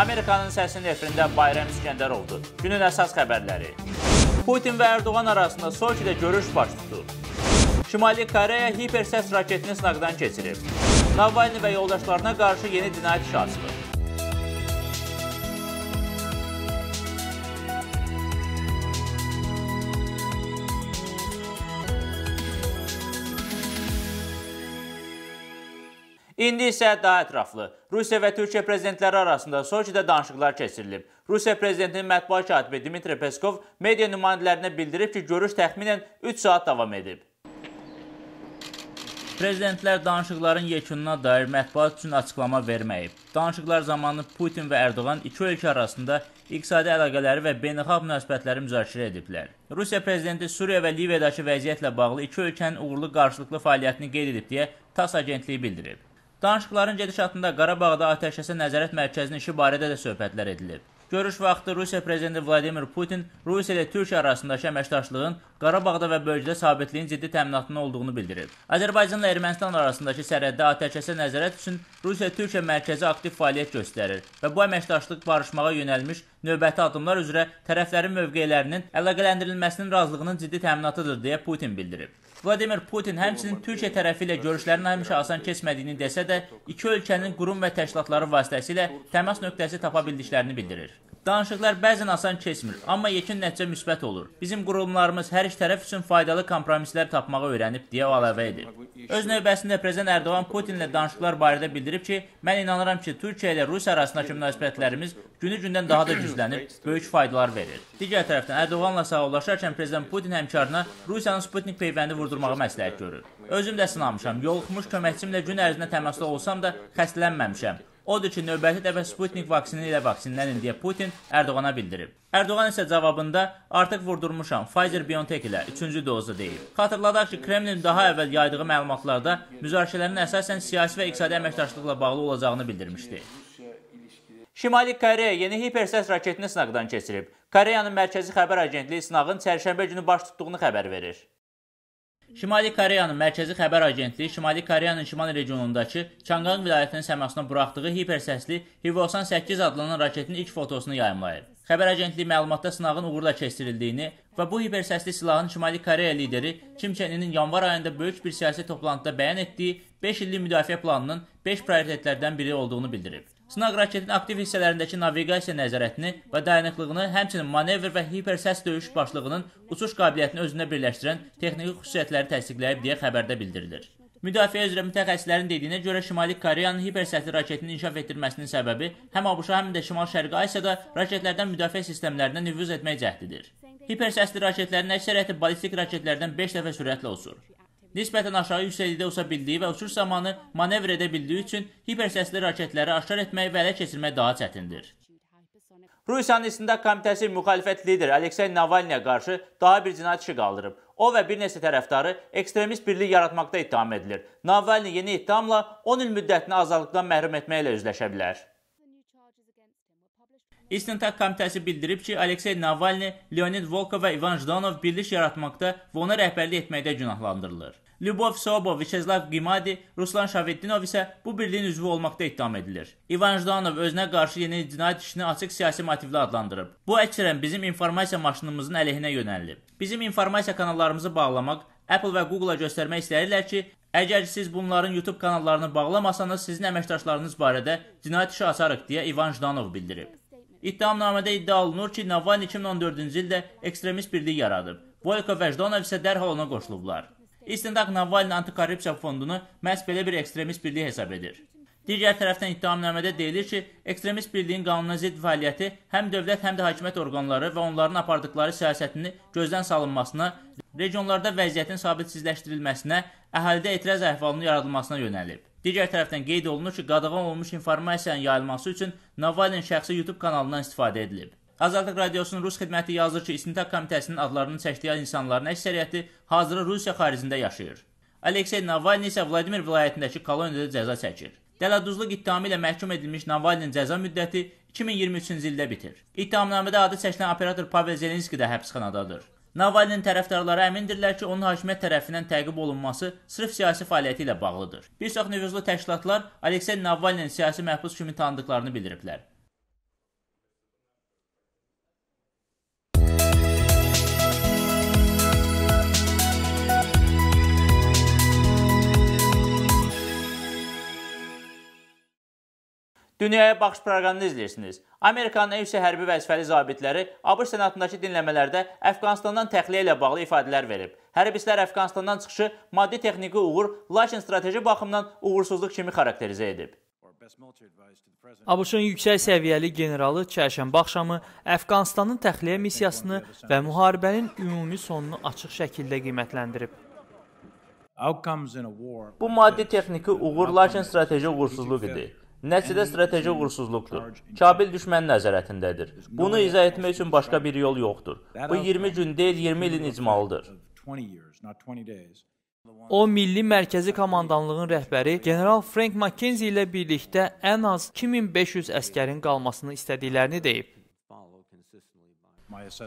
Amerikanın səsinin efirində Bayram İskəndərovdur. Günün əsas xəbərləri. Putin və Erdoğan arasında Soçidə görüş baş tutur. Şimali Koreya hipersəs raketini sınaqdan keçirib. Navalny və yoldaşlarına qarşı yeni dinayət işi açılıb. İndi isə daha ətraflı Rusiya və Türkiyə prezidentləri arasında Soçidə danışıqlar keçirilib. Rusiya prezidentinin mətbuat katibi Dmitri Peskov media nümayəndələrinə bildirib ki, görüş təxminən 3 saat davam edib. Prezidentlər danışıqların yekununa dair mətbuat üçün açıqlama verməyib. Danışıqlar zamanı Putin və Erdoğan iki ölkə arasında iqtisadi əlaqələri və beynəlxalq münasibətləri müzakirə ediblər. Rusiya prezidenti Suriya və Liviyadakı vəziyyətlə bağlı iki ölkənin uğurlu qarşılıqlı fəaliyyətini qeyd edib deyə TASS agentliyi bildirib. Danışıqların gedişatında Qarabağda atəşkəsə nəzarət mərkəzinin işi barədə də söhbətlər edilib. Görüş vaxtı Rusiya prezidenti Vladimir Putin Rusiya ilə Türkiyə arasındakı əməkdaşlığın Qarabağda və bölgədə sabitliyin ciddi təminatının olduğunu bildirib. Azərbaycanla Ermənistan arasındakı sərhəddə atəşəsə nəzarət üçün Rusiya Türkiyə mərkəzi aktiv fəaliyyət göstərir və bu əməkdaşlıq barışmağa yönəlmiş növbəti addımlar üzrə tərəflərin mövqelərinin əlaqələndirilməsinin razılığının ciddi təminatıdır deyə Putin bildirib. Vladimir Putin həmçinin Türkiyə tərəfi ilə görüşlərin həmişə asan keçmədiyini desə də, iki ölkənin qurum və təşkilatları vasitəsilə təmas nöqtəsi tapa bildiklərini bildirir. Danışıqlar bəzən asan keçmir, amma yekun nəticə müsbət olur. Bizim qurumlarımız hər iki tərəf üçün faydalı kompromislər tapmağı öyrənib, deyə əlavə edir. Öz növbəsində prezident Ərdoğan Putinlə danışıqlar barədə bildirib ki, mən inanıram ki, Türkiyə ilə Rusiya arasındakı münasibətlərimiz günü-gündən daha da güclənib, böyük faydalar verir. Digər tərəfdən Ərdoğanla sağollaşarkən prezident Putin həmkarına Rusiyanın Sputnik peyvəndi vurdurmağı məsləhət görür. Özüm də sınamışam, yoluxmuş köməkçimlə gün ərzində təmasda olsam da xəstələnməmişəm. Odur ki, növbəti dəfə Sputnik vaksini ilə vaksinlənin deyə Putin Ərdoğana bildirib. Erdoğan isə cavabında artıq vurdurmuşam Pfizer-BioNTech ilə 3-cü dozu deyib. Xatırladaq ki, Kremlin daha əvvəl yaydığı məlumatlarda müzakirələrin əsasən siyasi və iqtisadi əməkdaşlıqla bağlı olacağını bildirmişdi. Şimali Koreya yeni hipersəs raketini sınaqdan keçirib. Koreyanın Mərkəzi Xəbər Agentliyi sınağın çərşənbə günü baş tutduğunu xəbər verir. Şimali Koreyanın Mərkəzi Xəbər Agentliyi Şimali Koreyanın şimal regionundakı Çanqan vilayətinin səmasına buraxdığı hipersəsli Hivosan 8 adlanan raketin ilk fotosunu yayımlayıb. Xəbər agentliyi məlumatda sınağın uğurla keçirildiyini və bu hipersəsli silahın Şimali Koreya lideri Kim Çeninin yanvar ayında böyük bir siyasi toplantıda bəyan etdiyi 5 illik müdafiə planının 5 prioritetlərdən biri olduğunu bildirib. Sınaq raketinin aktiv hissələrindəki naviqasiya nəzarətini və dayanıqlığını, həmçinin manevr və hipersəs döyüş başlığının uçuş qabiliyyətini özünə birləşdirən texniki xüsusiyyətləri təsdiqləyib deyə xəbərdə bildirilir. Müdafiə üzrə mütəxəssislərin dediyinə görə Şimali Koreyanın hipersətli raketini inkişaf etdirməsinin səbəbi həm ABŞ, həm də Şimal-Şərqi Asiyada raketlərdən müdafiə sistemlərinə nüfuz etmək cəhdidir. Hipersəsli raketlərin əksəriyyəti ballistik raketlərdən 5 dəfə sürətlə uçur nisbətən aşağı yüksəklikdə uça bildiyi və uçuş zamanı manevr edə bildiyi üçün hipersəsli raketləri aşkar etmək və ələ keçirmək daha çətindir. Rusiyanın İstindak Komitəsi müxalifət lideri Aleksey Navalnyaya qarşı daha bir cinayət işi qaldırıb. O və bir neçə tərəfdarı ekstremist birlik yaratmaqda ittiham edilir. Navalny yeni ittihamla 10 il müddətini azadlıqdan məhrum etməklə üzləşə bilər. İstintaq komitəsi bildirib ki, Aleksey Navalni, Leonid Volkov və İvan Jdanov birliş yaratmaqda və ona rəhbərlik etməkdə günahlandırılır. Lyubov Sobov, Vyacheslav Qimadi, Ruslan Şavetdinov isə bu birliyin üzvü olmaqda ittiham edilir. İvan Jdanov özünə qarşı yeni cinayət işini açıq siyasi motivli adlandırıb. Bu əksərən bizim informasiya maşınımızın əleyhinə yönəlib. Bizim informasiya kanallarımızı bağlamaq, Apple və Google-a göstərmək istəyirlər ki, Əgər siz bunların YouTube kanallarını bağlamasanız, sizin əməkdaşlarınız barədə cinayət işi açarıq deyə İvan Jdanov bildirib. İttihamnamədə iddia olunur ki, Navalny 2014-cü ildə ekstremist birlik yaradıb. Boyko Vəcdanov isə dərhal ona qoşulublar. İstintaq Navalny antikorrupsiya fondunu məhz belə bir ekstremist birlik hesab edir. Digər tərəfdən ittihamnamədə deyilir ki, ekstremist birliyin qanuna zidd fəaliyyəti həm dövlət, həm də hakimiyyət orqanları və onların apardıqları siyasətini gözdən salınmasına, regionlarda vəziyyətin sabitsizləşdirilməsinə, əhalidə etiraz əhvalının yaradılmasına yönəlib. Digər tərəfdən qeyd olunur ki, qadağan olunmuş informasiyanın yayılması üçün Navalin şəxsi YouTube kanalından istifadə edilib. Azadlıq Radiosunun Rus xidməti yazır ki, İstintaq Komitəsinin adlarını çəkdiyi insanların əksəriyyəti hazırda Rusiya xaricində yaşayır. Aleksey Navalni isə Vladimir vilayətindəki koloniyada cəza çəkir. Dələduzluq ittihamı ilə məhkum edilmiş Navalinin cəza müddəti 2023-cü ildə bitir. İttihamnamədə adı çəkilən operator Pavel Zelenski də həbsxanadadır. Navalinin tərəfdarları əmindirlər ki, onun hakimiyyət tərəfindən təqib olunması sırf siyasi fəaliyyəti ilə bağlıdır. Bir çox nüfuzlu təşkilatlar Aleksey Navalinin siyasi məhbus kimi tanıdıqlarını bildiriblər. Dünyaya baxış proqramını izləyirsiniz. Amerikanın ən yüksək hərbi vəzifəli zabitləri ABŞ senatındakı dinləmələrdə Əfqanistandan təxliyə ilə bağlı ifadələr verib. Hərbistlər Əfqanistandan çıxışı maddi texniki uğur, lakin strateji baxımdan uğursuzluq kimi xarakterizə edib. ABŞ-ın yüksək səviyyəli generalı çərşənbə axşamı Əfqanistanın təxliyə missiyasını və müharibənin ümumi sonunu açıq şəkildə qiymətləndirib. Bu maddi texniki uğur, lakin strateji uğursuzluq idi. Nəticədə strateji uğursuzluqdur. Kabil düşmən nəzarətindədir. Bunu izah etmək üçün başqa bir yol yoxdur. Bu 20 gün deyil, 20 ilin icmalıdır. O milli mərkəzi komandanlığın rəhbəri general Frank McKenzie ilə birlikdə ən az 2500 əskərin qalmasını istədiklərini deyib.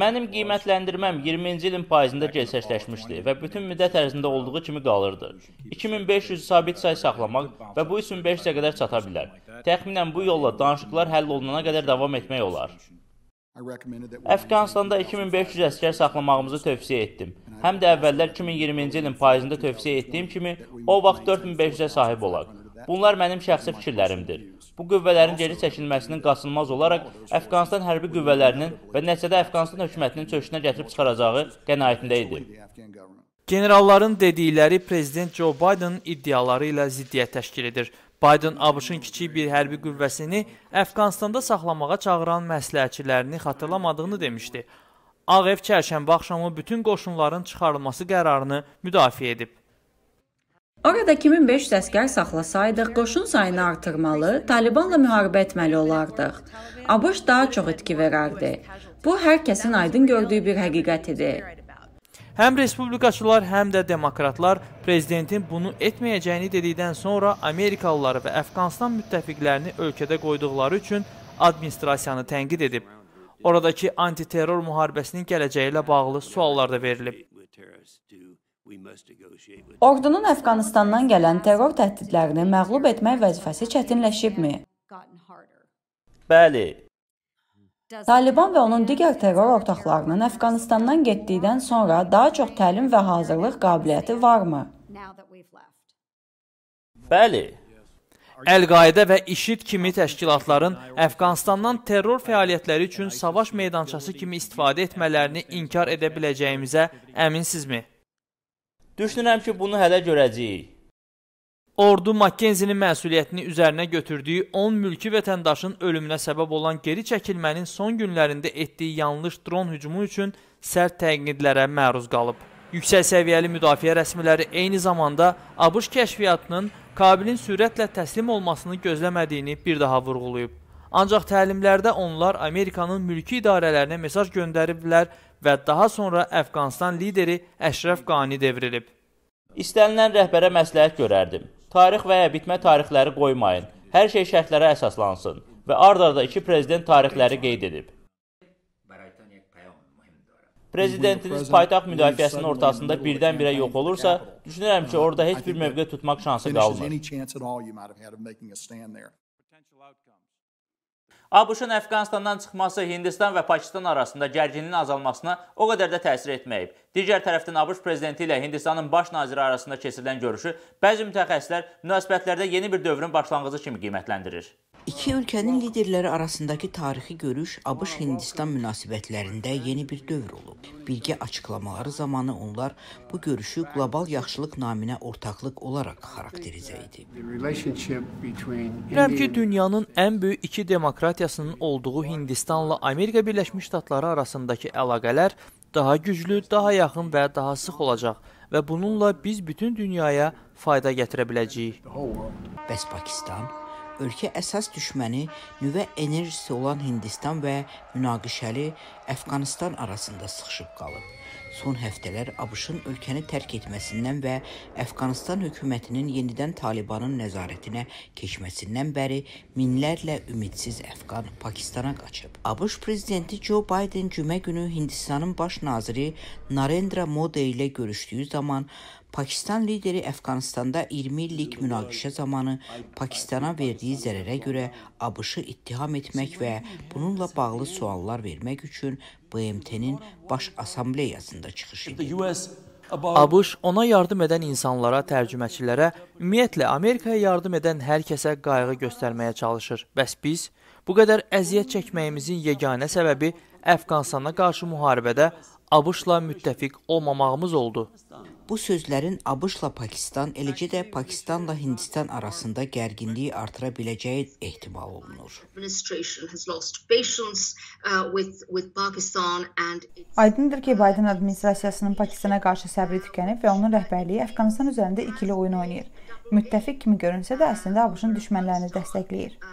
Mənim qiymətləndirməm 20-ci ilin payızında gerçəkləşmişdi və bütün müddət ərzində olduğu kimi qalırdı. 2500 sabit say saxlamaq və bu üçün 500-ə qədər çata bilər. Təxminən bu yolla danışıqlar həll olunana qədər davam etmək olar. Əfqanistanda 2500 əskər saxlamağımızı tövsiyə etdim. Həm də əvvəllər 2020-ci ilin payızında tövsiyə etdiyim kimi o vaxt 4500-ə sahib olaq. Bunlar mənim şəxsi fikirlərimdir. Bu qüvvələrin geri çəkilməsinin qaçılmaz olaraq Əfqanistan hərbi qüvvələrinin və nəticədə Əfqanistan hökumətinin çöküşünə gətirib çıxaracağı qənaətində idi. Generalların dedikləri prezident Joe Biden iddiaları ilə ziddiyyət təşkil edir. Biden ABŞ-ın kiçik bir hərbi qüvvəsini Əfqanistanda saxlamağa çağıran məsləhətçilərini xatırlamadığını demişdi. Ağ ev çərşənbə axşamı bütün qoşunların çıxarılması qərarını müdafiə edib. Orada 2500 əskər saxlasaydıq, qoşun sayını artırmalı, Talibanla müharibə etməli olardıq. ABŞ daha çox itki verərdi. Bu hər kəsin aydın gördüyü bir həqiqət idi. Həm respublikaçılar, həm də demokratlar prezidentin bunu etməyəcəyini dedikdən sonra Amerikalıları və Əfqanistan müttəfiqlərini ölkədə qoyduqları üçün administrasiyanı tənqid edib. Oradakı antiterror müharibəsinin gələcəyi ilə bağlı suallar da verilib. Ordunun Əfqanistandan gələn terror təhdidlərini məğlub etmək vəzifəsi çətinləşibmi? Bəli. Taliban və onun digər terror ortaqlarının Əfqanistandan getdikdən sonra daha çox təlim və hazırlıq qabiliyyəti varmı? Bəli. Əl-Qaida və İŞİD kimi təşkilatların Əfqanistandan terror fəaliyyətləri üçün savaş meydançası kimi istifadə etmələrini inkar edə biləcəyimizə əminsizmi? Düşünürəm ki, bunu hələ görəcəyik. Ordu Makkenzinin məsuliyyətini üzərinə götürdüyü 10 mülki vətəndaşın ölümünə səbəb olan geri çəkilmənin son günlərində etdiyi yanlış dron hücumu üçün sərt tənqidlərə məruz qalıb. Yüksək səviyyəli müdafiə rəsmiləri eyni zamanda ABŞ kəşfiyyatının Kabilin sürətlə təslim olmasını gözləmədiyini bir daha vurğulayıb. Ancaq təlimlərdə onlar Amerikanın mülki idarələrinə mesaj göndəriblər və daha sonra Əfqanistan lideri Əşrəf Qani devrilib. İstənilən rəhbərə məsləhət görərdim. Tarix və ya bitmə tarixləri qoymayın. Hər şey şərtlərə əsaslansın və ard-arda iki prezident tarixləri qeyd edib. Prezidentiniz paytaxt müdafiəsinin ortasında birdən-birə yox olursa, düşünürəm ki, orada heç bir mövqe tutmaq şansı qalmır. ABŞ-ın Əfqanistandan çıxması Hindistan və Pakistan arasında gərginliyin azalmasına o qədər də təsir etməyib. Digər tərəfdən ABŞ prezidenti ilə Hindistanın baş naziri arasında keçirilən görüşü bəzi mütəxəssislər münasibətlərdə yeni bir dövrün başlanğıcı kimi qiymətləndirir. İki ölkənin liderləri arasındakı tarixi görüş ABŞ-Hindistan münasibətlərində yeni bir dövr olub. Birgə açıqlamaları zamanı onlar bu görüşü qlobal yaxşılıq naminə ortaqlıq olaraq xarakterizə edib. Bilirəm ki, dünyanın ən böyük iki demokratiyasının olduğu Hindistanla Amerika Birləşmiş Ştatları arasındakı əlaqələr daha güclü, daha yaxın və daha sıx olacaq və bununla biz bütün dünyaya fayda gətirə biləcəyik. Bəs Pakistan ölkə əsas düşməni nüvə enerjisi olan Hindistan və münaqişəli Əfqanıstan arasında sıxışıb qalıb. Son həftələr ABŞ-ın ölkəni tərk etməsindən və Əfqanıstan hökumətinin yenidən Talibanın nəzarətinə keçməsindən bəri minlərlə ümidsiz əfqan Pakistana qaçıb. ABŞ prezidenti Joe Biden cümə günü Hindistanın baş naziri Narendra Modi ilə görüşdüyü zaman Pakistan lideri Əfqanistanda 20 illik münaqişə zamanı Pakistana verdiyi zərərə görə ABŞ-ı ittiham etmək və bununla bağlı suallar vermək üçün BMT-nin Baş Assambleyasında çıxış edib. ABŞ ona yardım edən insanlara, tərcüməçilərə, ümumiyyətlə Amerikaya yardım edən hər kəsə qayğı göstərməyə çalışır. Bəs biz bu qədər əziyyət çəkməyimizin yeganə səbəbi Əfqanistana qarşı müharibədə ABŞ-la müttəfiq olmamağımız oldu. Bu sözlərin ABŞ-la Pakistan, eləcə də Pakistanla Hindistan arasında gərginliyi artıra biləcəyi ehtimal olunur. Uh, Aydındır ki, Bayden administrasiyasının Pakistana qarşı səbri tükənib və onun rəhbərliyi Əfqanıstan üzərində ikili oyun oynayır. Müttəfiq kimi görünsə də əslində ABŞ-ın düşmənlərini dəstəkləyir. Uh,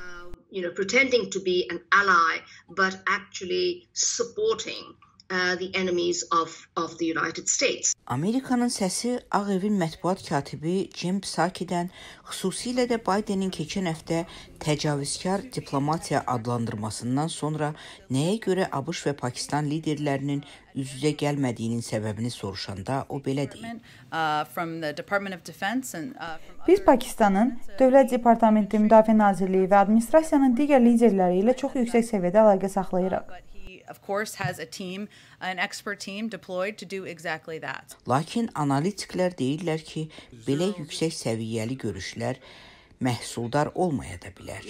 you know, pretending to be an ally but actually supporting Uh, the enemies of of the United States. Amerikanın səsi Ağ evin mətbuat katibi Jim Psakidən xüsusilə də Baydenin keçən həftə təcavüzkar diplomatiya adlandırmasından sonra nəyə görə ABŞ və Pakistan liderlərinin üz-üzə gəlmədiyinin səbəbini soruşanda o belə deyir. Uh, uh, Biz Pakistanın Dövlət Departamenti Müdafiə Nazirliyi və administrasiyanın digər liderləri ilə çox yüksək səviyyədə əlaqə saxlayırıq of course, has a team, an expert team deployed to do exactly that. Lakin analitiklər deyirlər ki, belə yüksək səviyyəli görüşlər məhsuldar olmaya da bilər.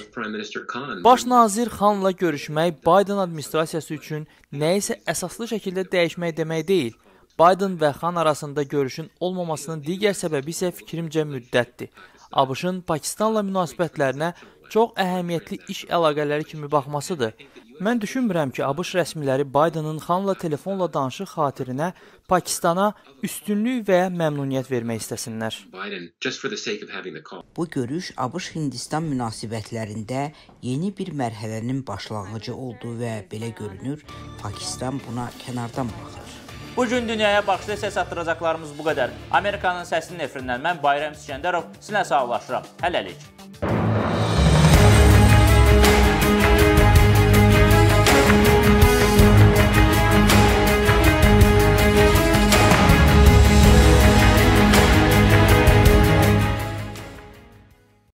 Baş nazir Xanla görüşmək Bayden administrasiyası üçün nəyisə əsaslı şəkildə dəyişmək demək deyil. Bayden və Xan arasında görüşün olmamasının digər səbəbi isə fikrimcə müddətdir. ABŞ-ın Pakistanla münasibətlərinə çox əhəmiyyətli iş əlaqələri kimi baxmasıdır. Mən düşünmürəm ki, ABŞ rəsmiləri Baydenın xanla telefonla danışıq xatirinə Pakistana üstünlük və məmnuniyyət vermək istəsinlər. Bu görüş ABŞ-Hindistan münasibətlərində yeni bir mərhələnin başlanğıcı olduğu və belə görünür, Pakistan buna kənardan baxır. Bu gün dünyaya baxışda səs atdıracaqlarımız bu qədər. Amerikanın səsinin efirindən mən Bayram İskəndərov, sizinlə sağollaşıram. Hələlik.